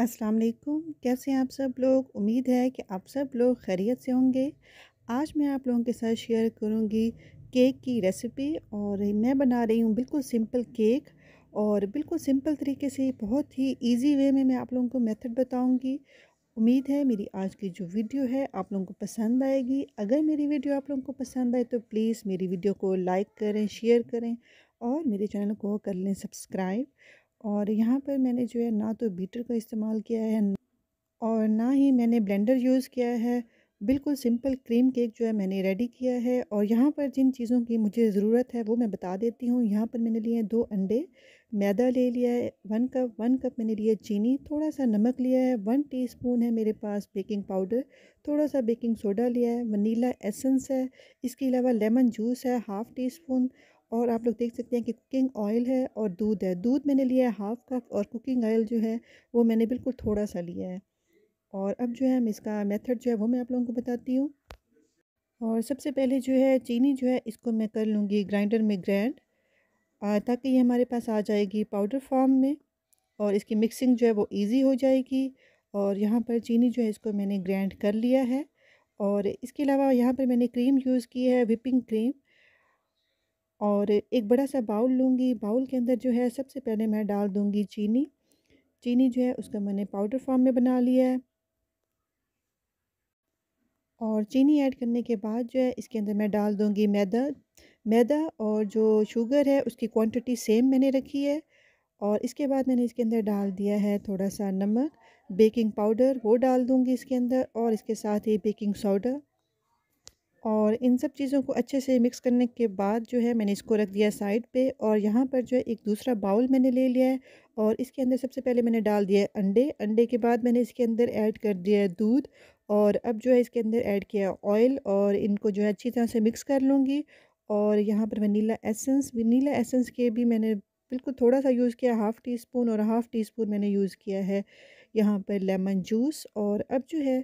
अस्सलाम वालेकुम कैसे हैं आप सब लोग उम्मीद है कि आप सब लोग खैरियत से होंगे आज मैं आप लोगों के साथ शेयर करूंगी केक की रेसिपी और मैं बना रही हूं बिल्कुल सिंपल केक और बिल्कुल सिंपल तरीके से बहुत ही इजी वे में मैं आप लोगों को मेथड बताऊंगी उम्मीद है मेरी आज की जो वीडियो है आप लोगों को पसंद आएगी अगर मेरी वीडियो आप लोगों को पसंद आए तो प्लीज़ मेरी वीडियो को लाइक करें शेयर करें और मेरे चैनल को कर लें सब्सक्राइब और यहाँ पर मैंने जो है ना तो बीटर का इस्तेमाल किया है और ना ही मैंने ब्लेंडर यूज़ किया है बिल्कुल सिंपल क्रीम केक जो है मैंने रेडी किया है और यहाँ पर जिन चीज़ों की मुझे ज़रूरत है वो मैं बता देती हूँ यहाँ पर मैंने लिए दो अंडे मैदा ले लिया है वन कप वन कप मैंने लिए चीनी थोड़ा सा नमक लिया है वन टीस्पून है मेरे पास बेकिंग पाउडर थोड़ा सा बेकिंग सोडा लिया है वनीला एसेंस है इसके अलावा लेमन जूस है हाफ़ टी स्पून और आप लोग देख सकते हैं कि कुकिंग ऑयल है और दूध है दूध मैंने लिया है हाफ़ कप और कुकिंग ऑयल जो है वो मैंने बिल्कुल थोड़ा सा लिया है और अब जो है मैं इसका मेथड जो है वो मैं आप लोगों को बताती हूँ और सबसे पहले जो है चीनी जो है इसको मैं कर लूँगी ग्राइंडर में ग्रैंड ताकि ये हमारे पास आ जाएगी पाउडर फॉर्म में और इसकी मिक्सिंग जो है वो ईज़ी हो जाएगी और यहाँ पर चीनी जो है इसको मैंने ग्रैंड कर लिया है और इसके अलावा यहाँ पर मैंने क्रीम यूज़ की है विपिंग क्रीम और एक बड़ा सा बाउल लूँगी बाउल के अंदर जो है सबसे पहले मैं डाल दूँगी चीनी चीनी जो है उसका मैंने पाउडर फॉर्म में बना लिया है और चीनी ऐड करने के बाद जो है इसके अंदर मैं डाल दूँगी मैदा मैदा और जो शुगर है उसकी क्वांटिटी सेम मैंने रखी है और इसके बाद मैंने इसके अंदर डाल दिया है थोड़ा सा नमक बेकिंग पाउडर वो डाल दूँगी इसके अंदर और इसके साथ ही बेकिंग सोडा और इन सब चीज़ों को अच्छे से मिक्स करने के बाद जो है मैंने इसको रख दिया साइड पे और यहाँ पर जो है एक दूसरा बाउल मैंने ले लिया है और इसके अंदर सबसे पहले मैंने डाल दिया है अंडे अंडे के बाद मैंने इसके अंदर ऐड कर दिया है दूध और अब जो है इसके अंदर ऐड किया ऑयल और इनको जो है अच्छी तरह से मिक्स कर लूँगी और यहाँ पर वनीला एसेंस वनीला एसेंस के भी मैंने बिल्कुल थोड़ा सा यूज़ किया हाफ़ टी स्पून और हाफ़ टी स्पून मैंने यूज़ किया है यहाँ पर लेमन जूस और अब जो है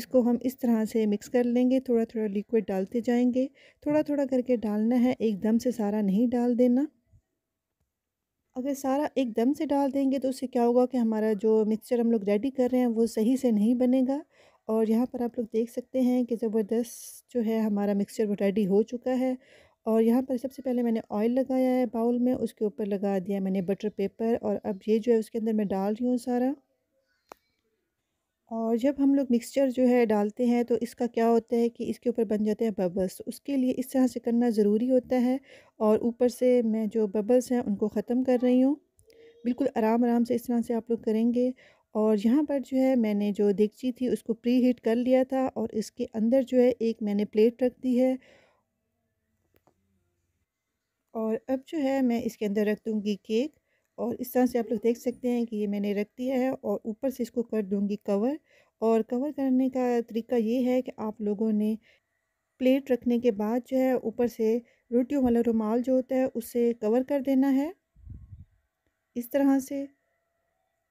इसको हम इस तरह से मिक्स कर लेंगे थोड़ा थोड़ा लिक्विड डालते जाएंगे थोड़ा थोड़ा करके डालना है एकदम से सारा नहीं डाल देना अगर सारा एकदम से डाल देंगे तो उससे क्या होगा कि हमारा जो मिक्सचर हम लोग रेडी कर रहे हैं वो सही से नहीं बनेगा और यहाँ पर आप लोग देख सकते हैं कि ज़बरदस्त जो है हमारा मिक्सचर वो रेडी हो चुका है और यहाँ पर सबसे पहले मैंने ऑयल लगाया है बाउल में उसके ऊपर लगा दिया मैंने बटर पेपर और अब ये जो है उसके अंदर मैं डाल रही हूँ सारा और जब हम लोग मिक्सचर जो है डालते हैं तो इसका क्या होता है कि इसके ऊपर बन जाते हैं बबल्स उसके लिए इस तरह से करना ज़रूरी होता है और ऊपर से मैं जो बबल्स हैं उनको ख़त्म कर रही हूँ बिल्कुल आराम आराम से इस तरह से आप लोग करेंगे और यहाँ पर जो है मैंने जो देगची थी उसको प्री हीट कर लिया था और इसके अंदर जो है एक मैंने प्लेट रख दी है और अब जो है मैं इसके अंदर रख दूँगी केक और इस तरह से आप लोग देख सकते हैं कि ये मैंने रख दिया है और ऊपर से इसको कर दूँगी कवर और कवर करने का तरीका ये है कि आप लोगों ने प्लेट रखने के बाद जो है ऊपर से रोटियों वाला रुमाल जो होता है उससे कवर कर देना है इस तरह से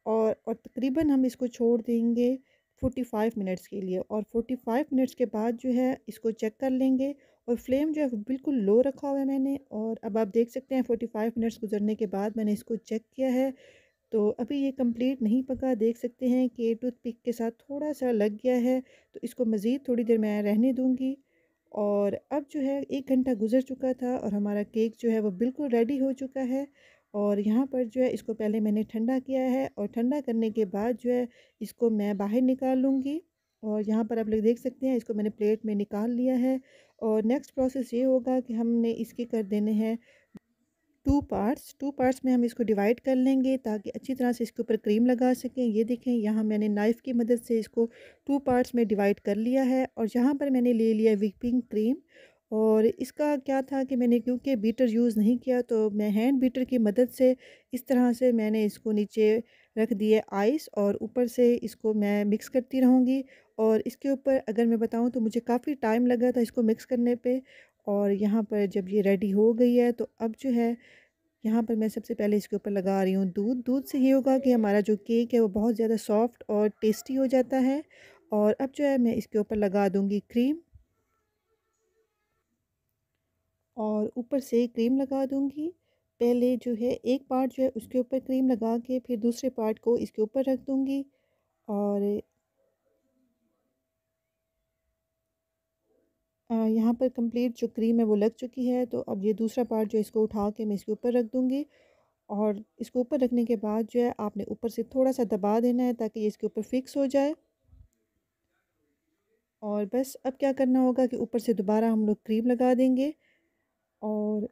और और तकरीबन हम इसको छोड़ देंगे फ़ाइव मिनट्स के लिए और फ़ोर्टी फाइव मिनट्स के बाद जो है इसको चेक कर लेंगे और फ्लेम जो है बिल्कुल लो रखा हुआ है मैंने और अब आप देख सकते हैं फोर्टी फाइव मिनट्स गुजरने के बाद मैंने इसको चेक किया है तो अभी ये कंप्लीट नहीं पका देख सकते हैं कि टूथ पिक के साथ थोड़ा सा लग गया है तो इसको मज़ीद थोड़ी देर मैं रहने दूँगी और अब जो है एक घंटा गुजर चुका था और हमारा केक जो है वो बिल्कुल रेडी हो चुका है और यहाँ पर जो है इसको पहले मैंने ठंडा किया है और ठंडा करने के बाद जो है इसको मैं बाहर निकाल लूँगी और यहाँ पर आप लोग देख सकते हैं इसको मैंने प्लेट में निकाल लिया है और नेक्स्ट प्रोसेस ये होगा कि हमने इसके कर देने हैं टू पार्ट्स टू पार्ट्स में हम इसको डिवाइड कर लेंगे ताकि अच्छी तरह से इसके ऊपर क्रीम लगा सकें ये देखें यहाँ मैंने नाइफ़ की मदद से इसको टू पार्ट्स में डिवाइड कर लिया है और यहाँ पर मैंने ले लिया विपिंग क्रीम और इसका क्या था कि मैंने क्योंकि बीटर यूज़ नहीं किया तो मैं हैंड बीटर की मदद से इस तरह से मैंने इसको नीचे रख दिए आइस और ऊपर से इसको मैं मिक्स करती रहूँगी और इसके ऊपर अगर मैं बताऊँ तो मुझे काफ़ी टाइम लगा था इसको मिक्स करने पे और यहाँ पर जब ये रेडी हो गई है तो अब जो है यहाँ पर मैं सबसे पहले इसके ऊपर लगा रही हूँ दूध दूध से ये होगा कि हमारा जो केक है वो बहुत ज़्यादा सॉफ्ट और टेस्टी हो जाता है और अब जो है मैं इसके ऊपर लगा दूँगी क्रीम और ऊपर से क्रीम लगा दूँगी पहले जो है एक पार्ट जो है उसके ऊपर क्रीम लगा के फिर दूसरे पार्ट को इसके ऊपर रख दूँगी और यहाँ पर कंप्लीट जो क्रीम है वो लग चुकी है तो अब ये दूसरा पार्ट जो इसको उठा के मैं इसके ऊपर रख दूँगी और इसको ऊपर रखने के बाद जो है आपने ऊपर से थोड़ा सा दबा देना है ताकि ये इसके ऊपर फिक्स हो जाए और बस अब क्या करना होगा कि ऊपर से दोबारा हम लोग क्रीम लगा देंगे और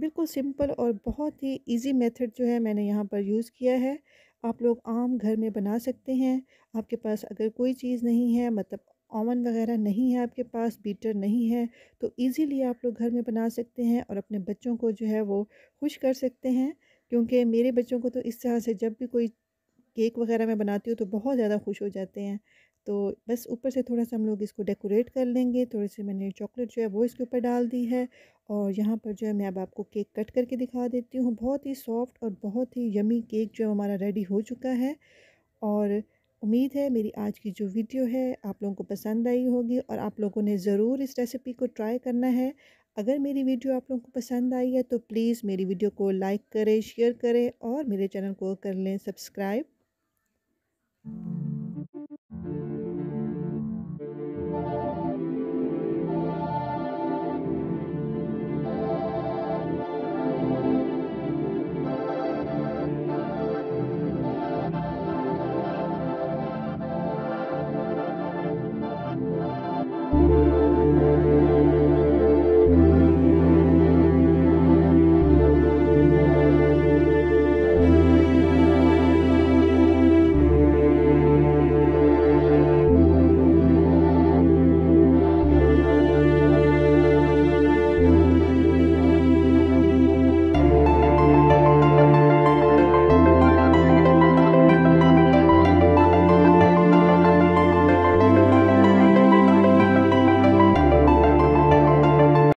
बिल्कुल सिंपल और बहुत ही इजी मेथड जो है मैंने यहाँ पर यूज़ किया है आप लोग आम घर में बना सकते हैं आपके पास अगर कोई चीज़ नहीं है मतलब ओवन वगैरह नहीं है आपके पास बीटर नहीं है तो इजीली आप लोग घर में बना सकते हैं और अपने बच्चों को जो है वो खुश कर सकते हैं क्योंकि मेरे बच्चों को तो इस तरह से जब भी कोई केक वगैरह मैं बनाती हूँ तो बहुत ज़्यादा खुश हो जाते हैं तो बस ऊपर से थोड़ा सा हम लोग इसको डेकोरेट कर लेंगे थोड़े से मैंने चॉकलेट जो है वो इसके ऊपर डाल दी है और यहाँ पर जो है मैं अब आपको केक कट करके दिखा देती हूँ बहुत ही सॉफ्ट और बहुत ही यमी केक जो हमारा रेडी हो चुका है और उम्मीद है मेरी आज की जो वीडियो है आप लोगों को पसंद आई होगी और आप लोगों ने ज़रूर इस रेसिपी को ट्राई करना है अगर मेरी वीडियो आप लोगों को पसंद आई है तो प्लीज़ मेरी वीडियो को लाइक करें शेयर करें और मेरे चैनल को कर लें सब्सक्राइब